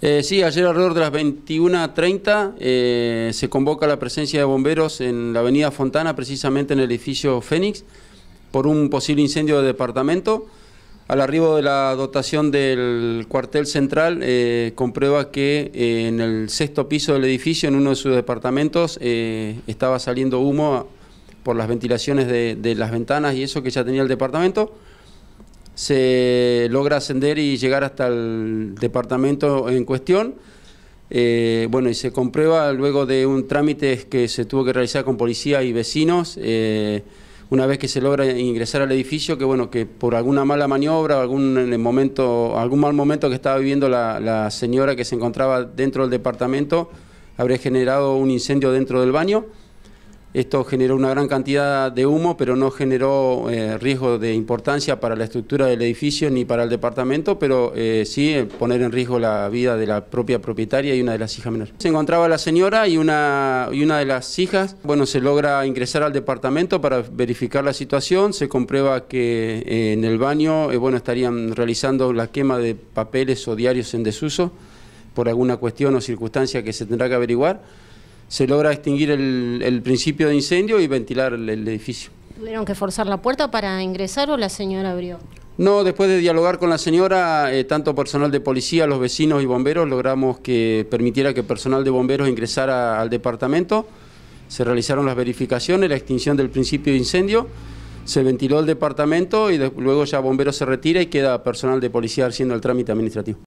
Eh, sí, ayer alrededor de las 21.30 eh, se convoca la presencia de bomberos en la avenida Fontana, precisamente en el edificio Fénix, por un posible incendio de departamento. Al arribo de la dotación del cuartel central, eh, comprueba que en el sexto piso del edificio, en uno de sus departamentos, estaba saliendo humo por las ventilaciones de las ventanas y eso que ya tenía el departamento se logra ascender y llegar hasta el departamento en cuestión. Eh, bueno, y se comprueba luego de un trámite que se tuvo que realizar con policía y vecinos, eh, una vez que se logra ingresar al edificio, que bueno, que por alguna mala maniobra, algún momento, algún mal momento que estaba viviendo la señora que se encontraba dentro del departamento, habría generado un incendio dentro del baño. Esto generó una gran cantidad de humo, pero no generó eh, riesgo de importancia para la estructura del edificio ni para el departamento, pero eh, sí eh, poner en riesgo la vida de la propia propietaria y una de las hijas menores. Se encontraba la señora y una, y una de las hijas. Bueno, se logra ingresar al departamento para verificar la situación. Se comprueba que en el baño bueno, estarían realizando la quema de papeles o diarios en desuso por alguna cuestión o circunstancia que se tendrá que averiguar se logra extinguir el, principio de incendio y ventilar el, edificio. ¿Tuvieron que forzar la puerta para ingresar o la señora abrió? No, después de dialogar con la señora, eh, tanto personal de policía, los vecinos y bomberos, logramos que permitiera que personal de bomberos ingresara al departamento. Se realizaron las verificaciones, la extinción del principio de incendio, se ventiló el departamento y luego ya bomberos se retira y queda personal de policía haciendo el trámite administrativo.